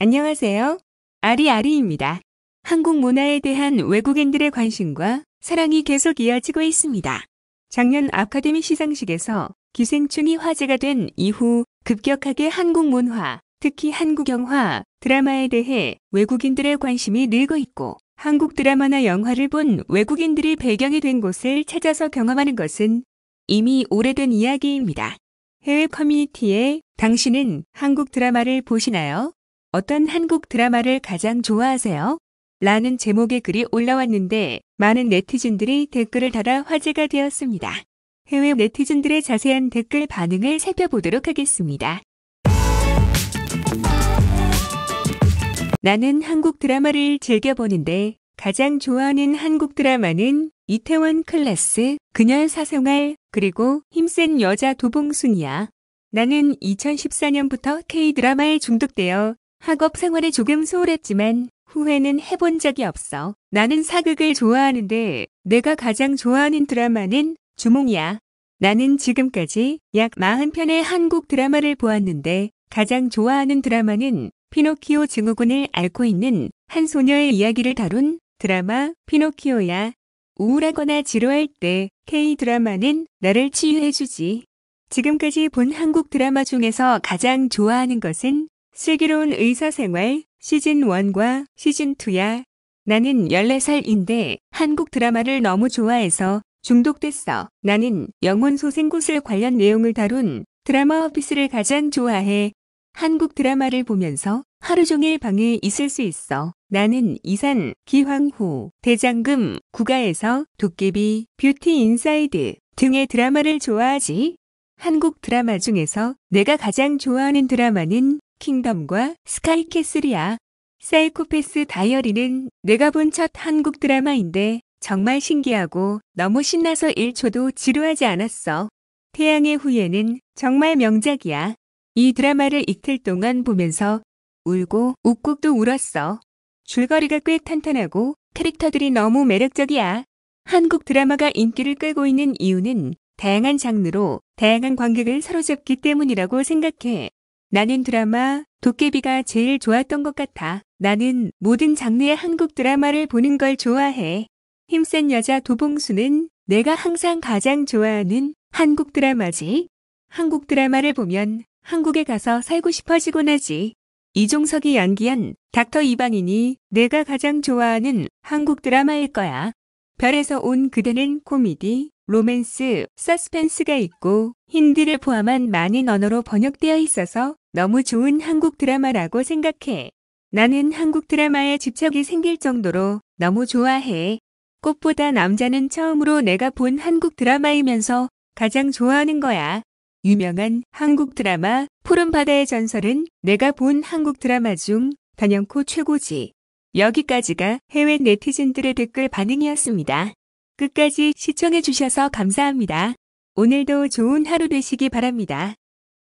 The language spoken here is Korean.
안녕하세요. 아리아리입니다. 한국 문화에 대한 외국인들의 관심과 사랑이 계속 이어지고 있습니다. 작년 아카데미 시상식에서 기생충이 화제가 된 이후 급격하게 한국 문화, 특히 한국 영화, 드라마에 대해 외국인들의 관심이 늘고 있고 한국 드라마나 영화를 본 외국인들이 배경이 된 곳을 찾아서 경험하는 것은 이미 오래된 이야기입니다. 해외 커뮤니티에 당신은 한국 드라마를 보시나요? 어떤 한국 드라마를 가장 좋아하세요? 라는 제목의 글이 올라왔는데 많은 네티즌들이 댓글을 달아 화제가 되었습니다. 해외 네티즌들의 자세한 댓글 반응을 살펴보도록 하겠습니다. 나는 한국 드라마를 즐겨보는데 가장 좋아하는 한국 드라마는 이태원 클래스, 그녀의 사생활, 그리고 힘센 여자 도봉순이야. 나는 2014년부터 K드라마에 중독되어 학업 생활에 조금 소홀했지만 후회는 해본 적이 없어. 나는 사극을 좋아하는데 내가 가장 좋아하는 드라마는 주몽이야. 나는 지금까지 약 40편의 한국 드라마를 보았는데 가장 좋아하는 드라마는 피노키오 증후군을 앓고 있는 한 소녀의 이야기를 다룬 드라마 피노키오야. 우울하거나 지루할 때 K-드라마는 나를 치유해주지. 지금까지 본 한국 드라마 중에서 가장 좋아하는 것은 슬기로운 의사생활 시즌1과 시즌2야. 나는 14살인데 한국 드라마를 너무 좋아해서 중독됐어. 나는 영혼소생구슬 관련 내용을 다룬 드라마 오피스를 가장 좋아해. 한국 드라마를 보면서 하루 종일 방에 있을 수 있어. 나는 이산, 기황후 대장금, 국가에서 도깨비, 뷰티 인사이드 등의 드라마를 좋아하지. 한국 드라마 중에서 내가 가장 좋아하는 드라마는 킹덤과 스카이캐슬이야. 사이코패스 다이어리는 내가 본 첫 한국 드라마인데 정말 신기하고 너무 신나서 1초도 지루하지 않았어. 태양의 후예는 정말 명작이야. 이 드라마를 이틀 동안 보면서 울고 웃고도 울었어. 줄거리가 꽤 탄탄하고 캐릭터들이 너무 매력적이야. 한국 드라마가 인기를 끌고 있는 이유는 다양한 장르로 다양한 관객을 사로잡기 때문이라고 생각해. 나는 드라마 도깨비가 제일 좋았던 것 같아. 나는 모든 장르의 한국 드라마를 보는 걸 좋아해. 힘센 여자 도봉수는 내가 항상 가장 좋아하는 한국 드라마지. 한국 드라마를 보면 한국에 가서 살고 싶어지곤 하지. 이종석이 연기한 닥터 이방인이 내가 가장 좋아하는 한국 드라마일 거야. 별에서 온 그대는 코미디, 로맨스, 서스펜스가 있고 힌디를 포함한 많은 언어로 번역되어 있어서 너무 좋은 한국 드라마라고 생각해. 나는 한국 드라마에 집착이 생길 정도로 너무 좋아해. 꽃보다 남자는 처음으로 내가 본 한국 드라마이면서 가장 좋아하는 거야. 유명한 한국 드라마 푸른바다의 전설은 내가 본 한국 드라마 중 단연코 최고지. 여기까지가 해외 네티즌들의 댓글 반응이었습니다. 끝까지 시청해주셔서 감사합니다. 오늘도 좋은 하루 되시기 바랍니다.